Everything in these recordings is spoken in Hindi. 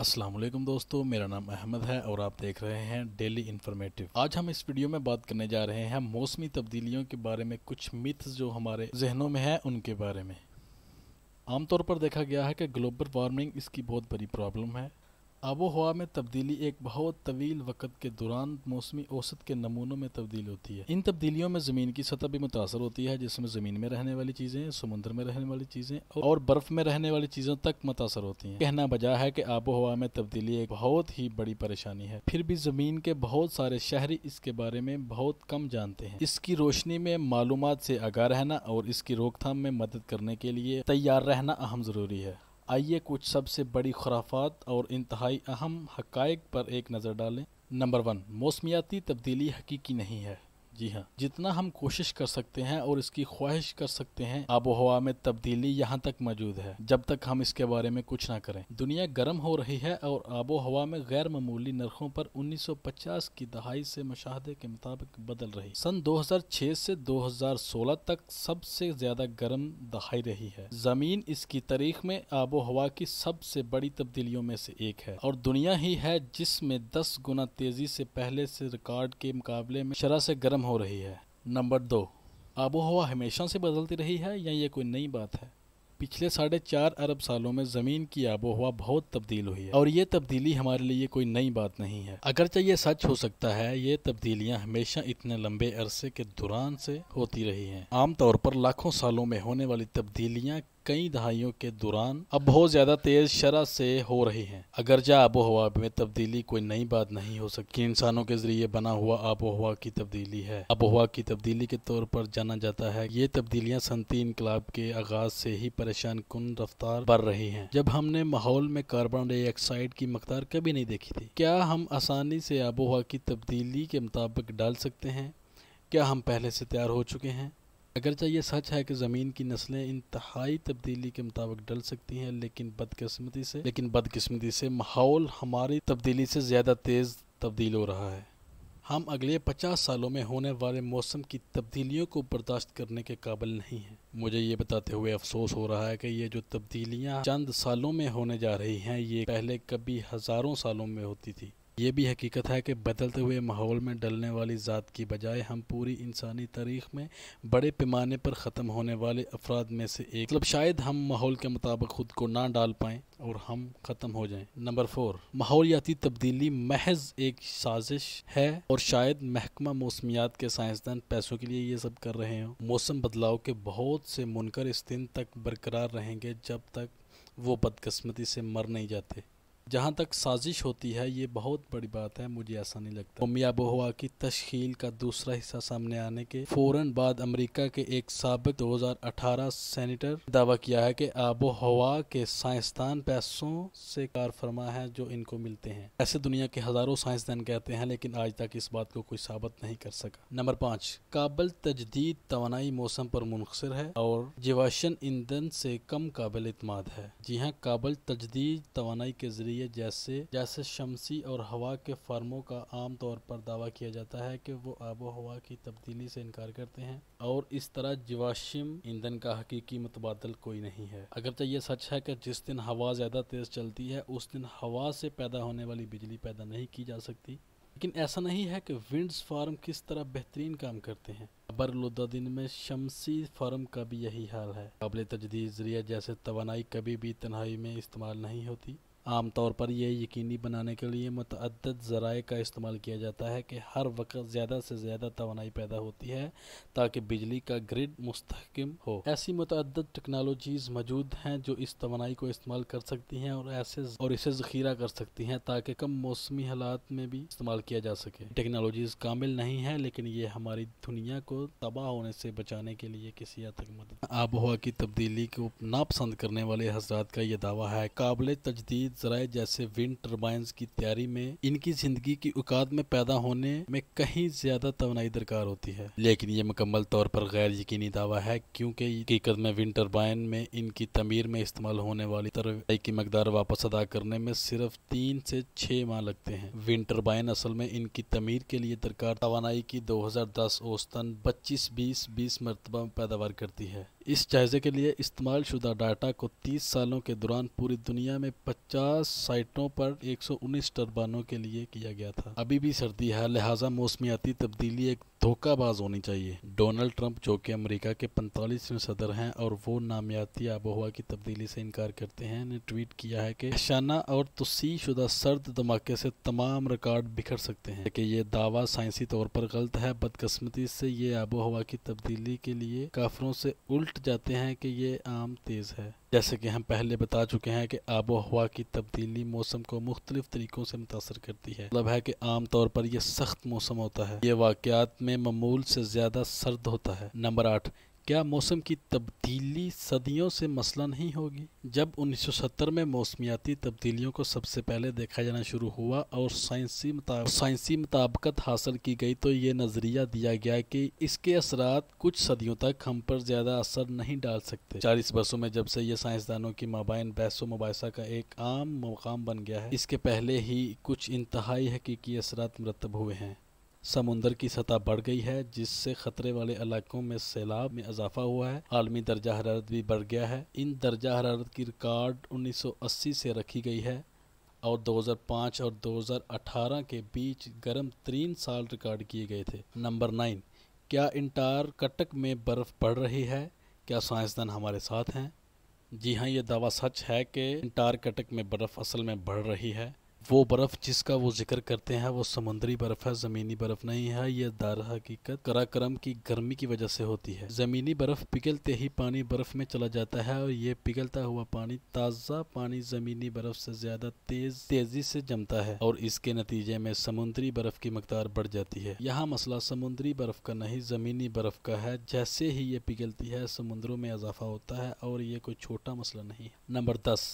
अस्सलाम वालेकुम दोस्तों मेरा नाम अहमद है और आप देख रहे हैं डेली इन्फॉर्मेटिव आज हम इस वीडियो में बात करने जा रहे हैं मौसमी तब्दीलियों के बारे में कुछ मिथ्स जो हमारे जहनों में हैं उनके बारे में आमतौर पर देखा गया है कि ग्लोबल वार्मिंग इसकी बहुत बड़ी प्रॉब्लम है आबो हवा में तब्दीली एक बहुत तवील वक्त के दौरान मौसमी औसत के नमूनों में तब्दील होती है इन तब्दीलियों में ज़मीन की सतह भी मुतासर होती है जिसमें ज़मीन में रहने वाली चीज़ें समुद्र में रहने वाली चीज़ें और बर्फ़ में रहने वाली चीज़ों तक मुतासर होती हैं कहना बजा है कि आबो हवा में तब्दीली एक बहुत ही बड़ी परेशानी है फिर भी ज़मीन के बहुत सारे शहरी इसके बारे में बहुत कम जानते हैं इसकी रोशनी में मालूम से आगा रहना और इसकी रोकथाम में मदद करने के लिए तैयार रहना अहम ज़रूरी है आइए कुछ सबसे बड़ी खुराफात और इंतहाई अहम हक पर एक नज़र डालें नंबर वन मौसमियाती तब्दीली हकीकी नहीं है जी हाँ जितना हम कोशिश कर सकते हैं और इसकी ख्वाहिश कर सकते हैं आबो हवा में तब्दीली यहाँ तक मौजूद है जब तक हम इसके बारे में कुछ ना करें दुनिया गर्म हो रही है और आबो हवा में गैर मामूली नरखों पर 1950 की दहाई से मुशाहदे के मुताबिक बदल रही सन 2006 से 2016 तक सबसे ज्यादा गर्म दहाई रही है जमीन इसकी तारीख में आबो हवा की सबसे बड़ी तब्दीलियों में से एक है और दुनिया ही है जिसमें दस गुना तेजी से पहले से रिकॉर्ड के मुकाबले में शराह से गर्म हो रही है नंबर दो आबो हवा हमेशा से बदलती रही है या ये कोई नई बात है पिछले साढ़े चार अरब सालों में ज़मीन की आबो हवा बहुत तब्दील हुई है और ये तब्दीली हमारे लिए कोई नई बात नहीं है अगरचे ये सच हो सकता है ये तब्दीलियां हमेशा इतने लंबे अरसे के दौरान से होती रही हैं आमतौर पर लाखों सालों में होने वाली तब्दीलियां कई दहाइयों के दौरान अब बहुत ज्यादा तेज शरह से हो रही है अगरचा आबो हवा में तब्दीली कोई नई बात नहीं हो सकती इंसानों के जरिए बना हुआ आबो हवा की तब्दीली है आबो हवा की तब्दीली के तौर पर जाना जाता है ये तब्दीलियाँ सनती इनकलाब के आगाज से ही परेशान कन रफ्तार बढ़ रही है जब हमने माहौल में कार्बन डाइऑक्साइड की मकदार कभी नहीं देखी थी क्या हम आसानी से आबो हवा की तब्दीली के मुताबिक डाल सकते हैं क्या हम पहले से तैयार हो चुके हैं अगरचे तो ये सच है कि ज़मीन की नस्लें इंतहाई तब्दीली के मुताबिक डल सकती हैं लेकिन बदकस्मती से लेकिन बदकस्मती से माहौल हमारी तब्दीली से ज़्यादा तेज़ तब्दील हो रहा है हम अगले पचास सालों में होने वाले मौसम की तब्दीलियों को बर्दाश्त करने के काबिल नहीं हैं मुझे ये बताते हुए अफसोस हो रहा है कि ये जो तब्दीलियाँ चंद सालों में होने जा रही हैं ये पहले कभी हज़ारों सालों में होती थी ये भी हकीकत है कि बदलते हुए माहौल में डलने वाली ज़ात की बजाय हम पूरी इंसानी तारीख में बड़े पैमाने पर ख़त्म होने वाले अफराद में से एक मतलब शायद हम माहौल के मुताबिक ख़ुद को ना डाल पाएँ और हम ख़त्म हो जाएँ नंबर फोर माहौलियाती तब्दीली महज एक साजिश है और शायद महकमा मौसमियात के साइंसदान पैसों के लिए ये सब कर रहे हों मौसम बदलाव के बहुत से मुनकर इस दिन तक बरकरार रहेंगे जब तक वो बदकस्मती से मर नहीं जाते जहाँ तक साजिश होती है ये बहुत बड़ी बात है मुझे ऐसा नहीं लगता मोमिया आबोहवा की तश्ल का दूसरा हिस्सा सामने आने के फौरन बाद अमेरिका के एक सबक 2018 सेनेटर दावा किया है कि आबो हवा के साइंसदान पैसों से कार फरमा है जो इनको मिलते हैं ऐसे दुनिया के हज़ारों साइंसदान कहते हैं लेकिन आज तक इस बात को कोई साबित नहीं कर सका नंबर पाँच काबल तजदीद तो मौसम पर मुनसर है और जीवाशन ईंधन से कम काबिल अतमाद है जी हाँ काबल तजदीद तोानाई के जरिए नज़रिए जैसे जैसे शमसी और हवा के फार्मों का आम तौर पर दावा किया जाता है कि वो आबो हवा की तब्दीली से इनकार करते हैं और इस तरह जीवाशिम ईंधन का हकीकी मुतबादल कोई नहीं है तो यह सच है कि जिस दिन हवा ज़्यादा तेज़ चलती है उस दिन हवा से पैदा होने वाली बिजली पैदा नहीं की जा सकती लेकिन ऐसा नहीं है कि विंड्स फार्म किस तरह बेहतरीन काम करते हैं बरलुदा दिन में शमसी फार्म का भी यही हाल है काबिल तजदीद जरिया जैसे तोानाई कभी भी तन्हाई में इस्तेमाल नहीं होती आम तौर पर यह यकीनी बनाने के लिए मतद ज़राए का इस्तेमाल किया जाता है कि हर वक्त ज़्यादा से ज़्यादा तोानाई पैदा होती है ताकि बिजली का ग्रिड मुस्तकम हो ऐसी मतद टेक्नोलॉजीज़ मौजूद हैं जो इस तोानाई को इस्तेमाल कर सकती हैं और ऐसे और इसे ज़खीरा कर सकती हैं ताकि कम मौसमी हालात में भी इस्तेमाल किया जा सके टेक्नोलॉजीज़ कामिल नहीं है लेकिन ये हमारी दुनिया को तबाह होने से बचाने के लिए किसी हद तक मदद आबोहवा की तब्दीली को नापसंद करने वाले हजरात का यह दावा है काबिल तजदीद जदीद जराये जैसे विंड टर्बाइंस की तैयारी में इनकी जिंदगी की औकात में पैदा होने में कहीं ज्यादा तोनाई दरकार होती है लेकिन ये मुकम्मल तौर पर गैर यकीनी दावा है क्योंकि हकीकत में विंड टर्बाइन में इनकी तमीर में इस्तेमाल होने वाली तरह की मकदार वापस अदा करने में सिर्फ तीन से छह माह लगते हैं विंड टर्बाइन असल में इनकी तमीर के लिए दरकार तो की दो हजार दस औसतन पच्चीस बीस बीस मरतबा पैदावार करती है इस जायजे के लिए इस्तेमाल शुदा डाटा को 30 सालों के दौरान पूरी दुनिया में 50 साइटों पर 119 टर्बानों के लिए किया गया था अभी भी सर्दी है लिहाजा मौसमियाती तब्दीली एक धोखाबाज होनी चाहिए डोनाल्ड ट्रंप जो कि अमेरिका के पैंतालीसवें सदर हैं और वो नामियाती आबोहवा हवा की तब्दीली से इनकार करते हैं ने ट्वीट किया है कि शाना और तुसी शुदा सर्द धमाके से तमाम रिकॉर्ड बिखर सकते हैं कि ये दावा साइंसी तौर पर गलत है बदकस्मती से ये आबो हवा की तब्दीली के लिए काफरों से उल्ट उलट जाते हैं कि ये आम तेज़ है जैसे कि हम पहले बता चुके हैं कि आबो हवा की तब्दीली मौसम को मुख्तलिफ तरीक़ों से मुतासर करती है मतलब है कि आम तौर पर यह सख्त मौसम होता है ये वाक़ात में ममूल से ज़्यादा सर्द होता है नंबर आठ क्या मौसम की तब्दीली सदियों से मसला नहीं होगी जब 1970 में मौसमियाती तब्दीलियों को सबसे पहले देखा जाना शुरू हुआ और साइंसी मुताबिक साइंसी मुताबकत हासिल की गई तो ये नज़रिया दिया गया कि इसके असरात कुछ सदियों तक हम पर ज़्यादा असर नहीं डाल सकते चालीस बरसों में जब से यह साइंसदानों की माबाइन बहस मुबासा का एक आम मकाम बन गया है इसके पहले ही कुछ इंतहाई हकीकी असरात मुरतब हुए हैं समुंदर की सतह बढ़ गई है जिससे खतरे वाले इलाकों में सैलाब में इजाफा हुआ है आलमी दर्जा हरारत भी बढ़ गया है इन दर्जा हरारत की रिकॉर्ड 1980 से रखी गई है और 2005 और 2018 के बीच गर्म तीन साल रिकॉर्ड किए गए थे नंबर नाइन क्या इंटार कटक में बर्फ़ पड़ रही है क्या साइंसदान हमारे साथ हैं जी हाँ ये दावा सच है कि इंटार कटक में बर्फ़ असल में बढ़ रही है वो बर्फ़ जिसका वो जिक्र करते हैं वो समुद्री बर्फ़ है ज़मीनी बर्फ़ नहीं है यह दार हकीकत कराक्रम की गर्मी की वजह से होती है ज़मीनी बर्फ़ पिघलते ही पानी बर्फ़ में चला जाता है और ये पिघलता हुआ पानी ताज़ा पानी ज़मीनी बर्फ़ से ज़्यादा तेज़ तेज़ी से जमता है और इसके नतीजे में समुद्री बर्फ़ की मकदार बढ़ जाती है यहाँ मसला समुद्री बर्फ़ का नहीं ज़मीनी बर्फ़ का है जैसे ही ये पिघलती है समुद्रों में इजाफा होता है और ये कोई छोटा मसला नहीं है नंबर दस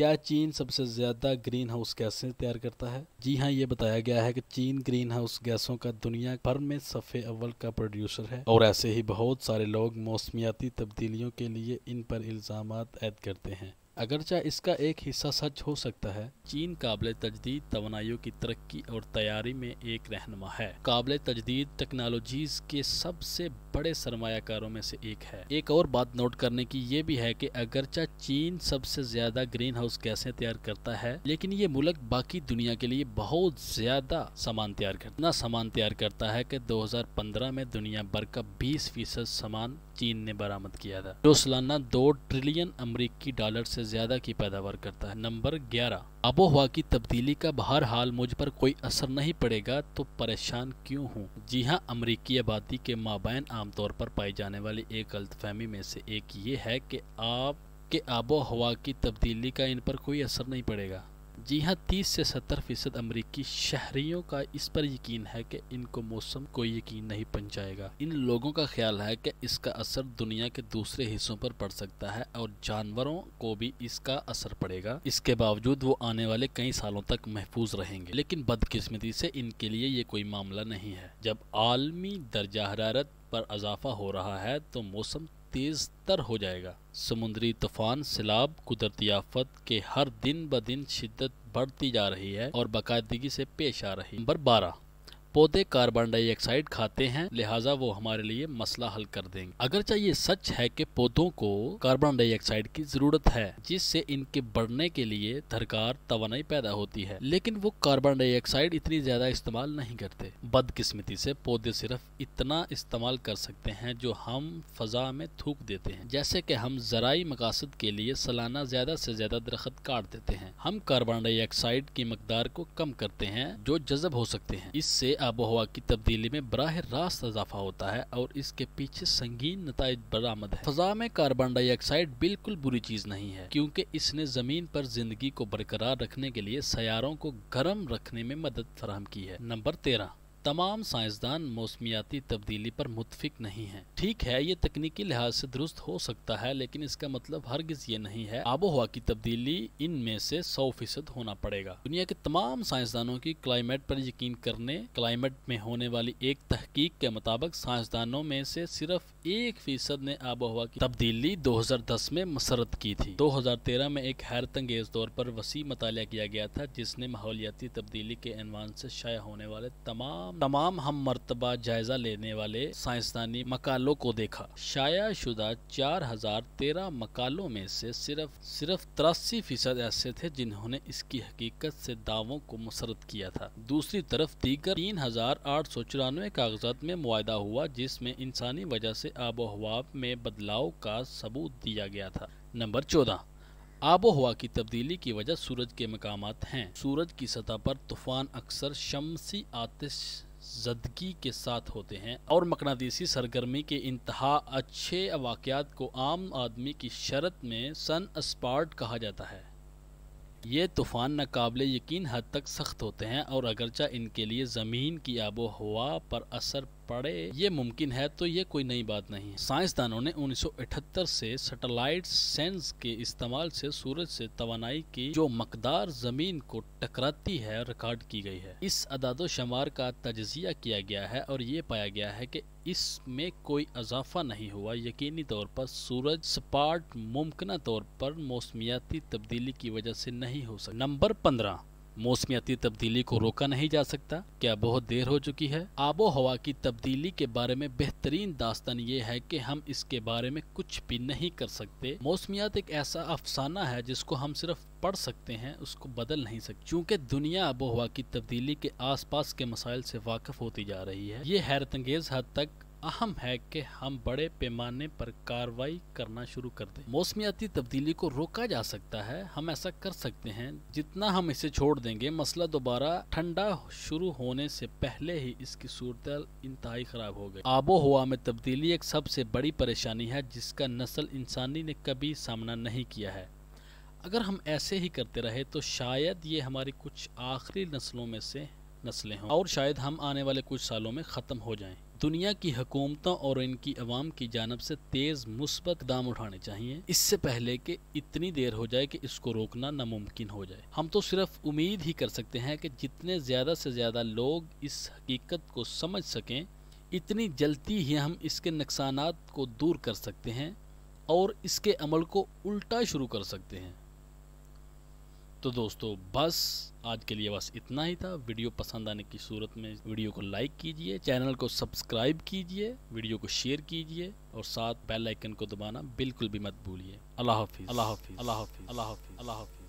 क्या चीन सबसे ज़्यादा ग्रीन हाउस गैसें तैयार करता है जी हाँ ये बताया गया है कि चीन ग्रीन हाउस गैसों का दुनिया भर में सफ़े अव्वल का प्रोड्यूसर है और ऐसे ही बहुत सारे लोग मौसमियाती तब्दीलियों के लिए इन पर इल्ज़ाम ऐद करते हैं अगरचा इसका एक हिस्सा सच हो सकता है चीन काबिल तजदीद तो की तरक्की और तैयारी में एक रहनमा है काबिल तजदीद टेक्नोलॉजीज के सबसे बड़े सरमाकारों में से एक है एक और बात नोट करने की ये भी है कि अगरचा चीन सबसे ज्यादा ग्रीन हाउस गैसें तैयार करता है लेकिन ये मुल्क बाकी दुनिया के लिए बहुत ज्यादा सामान तैयार करता सामान तैयार करता है कि 2015 में दुनिया भर का 20 फीसद सामान चीन ने बरामद किया था जो सालाना दो ट्रिलियन अमरीकी डॉलर से ज्यादा की पैदावार करता है नंबर ग्यारह आबो हवा की तब्दीली का बहर हाल मुझ पर कोई असर नहीं पड़ेगा तो परेशान क्यों हूँ जी हाँ अमरीकी आबादी के माबेन आमतौर पर पाई जाने वाली एक गलतफहमी में से एक ये है कि आपके आबो हवा की तब्दीली का इन पर कोई असर नहीं पड़ेगा जी हाँ 30 से 70 फीसद अमरीकी शहरीों का इस पर यकीन है कि इनको मौसम कोई यकीन नहीं पहुंचाएगा इन लोगों का ख्याल है कि इसका असर दुनिया के दूसरे हिस्सों पर पड़ सकता है और जानवरों को भी इसका असर पड़ेगा इसके बावजूद वो आने वाले कई सालों तक महफूज रहेंगे लेकिन बदकिस्मती से इनके लिए ये कोई मामला नहीं है जब आलमी दर्जा हरारत पर इजाफा हो रहा है तो मौसम तेज़ तर हो जाएगा समुद्री तूफान सैलाब कुदरती आफत के हर दिन ब दिन शिद्दत बढ़ती जा रही है और बाकायदगी से पेश आ रही नंबर बारह पौधे कार्बन डाइऑक्साइड खाते हैं लिहाजा वो हमारे लिए मसला हल कर देंगे अगर ये सच है कि पौधों को कार्बन डाइऑक्साइड की जरूरत है जिससे इनके बढ़ने के लिए धरकार तवनाई पैदा होती है लेकिन वो कार्बन डाइऑक्साइड इतनी ज्यादा इस्तेमाल नहीं करते बदकिस्मती से पौधे सिर्फ इतना इस्तेमाल कर सकते हैं जो हम फजा में थूक देते हैं जैसे कि हम जराई मकासद के लिए सालाना ज्यादा से ज्यादा दरख्त काट देते हैं हम कार्बन डाइऑक्साइड की मकदार को कम करते हैं जो जजब हो सकते हैं इससे आबो हवा की तब्दीली में बरह रास्त इजाफा होता है और इसके पीछे संगीन नतज बरामद है फजा में कार्बन डाइऑक्साइड बिल्कुल बुरी चीज नहीं है क्योंकि इसने जमीन पर जिंदगी को बरकरार रखने के लिए सयारों को गर्म रखने में मदद फराम की है नंबर तेरह तमाम साइंसदान मौसमियाती तब्दीली पर मुतफिक नहीं हैं ठीक है ये तकनीकी लिहाज से दुरुस्त हो सकता है लेकिन इसका मतलब हरगिज ये नहीं है आबो हवा की तब्दीली इनमें से सौ फीसद होना पड़ेगा दुनिया के तमाम साइंसदानों की क्लाइमेट पर यकीन करने क्लाइमेट में होने वाली एक तहकीक के मुताबिक साइंसदानों में से सिर्फ एक फीसद ने आबो हवा की तब्दीली 2010 में मसरत की थी 2013 में एक हैरत अंगेज तौर पर वसी मतलब किया गया था जिसने माहौलियाती तब्दीली के अनवान से शाया होने वाले तमाम तमाम हम मरतबा जायजा लेने वाले साइंसदानी मकालों को देखा शाया शुदा चार हजार तेरह मकालों में से सिर्फ सिर्फ तिरासी फीसद ऐसे थे जिन्होंने इसकी हकीकत से दावों को मुसरत किया था दूसरी तरफ दीगर तीन हजार आठ सौ चौरानवे कागजात में मुआदा हुआ जिसमें इंसानी वजह से आबो हवा में बदलाव का सबूत दिया गया था नंबर चौदह आबो हवा की तब्दीली की वजह सूरज के मकाम हैं सूरज की सतह पर तूफान अक्सर शमसी आतिश जदगी के साथ होते हैं और मकनादीसी सरगर्मी के इंतहा अच्छे वाक़ात को आम आदमी की शरत में सन स्पार्ट कहा जाता है ये तूफ़ान नाकबले यकीन हद तक सख्त होते हैं और अगरचा इनके लिए ज़मीन की आबो हवा पर असर पड़े ये मुमकिन है तो ये कोई नई बात नहीं साइंसदानों ने 1978 से सैटेलाइट सेंस के इस्तेमाल से सूरज से तवानाई की जो मकदार जमीन को टकराती है रिकॉर्ड की गई है इस अदादो शुमार का तजिया किया गया है और ये पाया गया है कि इसमें कोई अजाफा नहीं हुआ यकीनी तौर पर सूरज सपाट मुमकिन तौर पर मौसमियाती तब्दीली की वजह से नहीं हो सकता नंबर पंद्रह मौसमियाती तब्दीली को रोका नहीं जा सकता क्या बहुत देर हो चुकी है आबो हवा की तब्दीली के बारे में बेहतरीन दास्तान ये है कि हम इसके बारे में कुछ भी नहीं कर सकते मौसमियात एक ऐसा अफसाना है जिसको हम सिर्फ पढ़ सकते हैं उसको बदल नहीं सकते क्योंकि दुनिया आबो हवा की तब्दीली के आसपास के मसाइल से वाकफ होती जा रही है ये अंगेज हद तक अहम है कि हम बड़े पैमाने पर कार्रवाई करना शुरू कर दें मौसमियाती तब्दीली को रोका जा सकता है हम ऐसा कर सकते हैं जितना हम इसे छोड़ देंगे मसला दोबारा ठंडा शुरू होने से पहले ही इसकी सूरत इंतहाई खराब हो गई आबो हवा में तब्दीली एक सबसे बड़ी परेशानी है जिसका नस्ल इंसानी ने कभी सामना नहीं किया है अगर हम ऐसे ही करते रहे तो शायद ये हमारी कुछ आखिरी नस्लों में से नस्लें हों और शायद हम आने वाले कुछ सालों में ख़त्म हो जाएं दुनिया की हकूमतों और इनकी अवाम की जानब से तेज़ मुस्बत दाम उठाने चाहिए इससे पहले कि इतनी देर हो जाए कि इसको रोकना नामुमकिन हो जाए हम तो सिर्फ उम्मीद ही कर सकते हैं कि जितने ज़्यादा से ज़्यादा लोग इस हकीकत को समझ सकें इतनी जल्दी ही हम इसके नुकसान को दूर कर सकते हैं और इसके अमल को उल्टा शुरू कर सकते हैं तो दोस्तों बस आज के लिए बस इतना ही था वीडियो पसंद आने की सूरत में वीडियो को लाइक कीजिए चैनल को सब्सक्राइब कीजिए वीडियो को शेयर कीजिए और साथ बेल आइकन को दबाना बिल्कुल भी मत भूलिए अल्लाह हाफिज़ अल्लाह हाफिज़ अल्लाह हाफिज़ अल्लाह हाफिज़ अल्लाह हाफिज़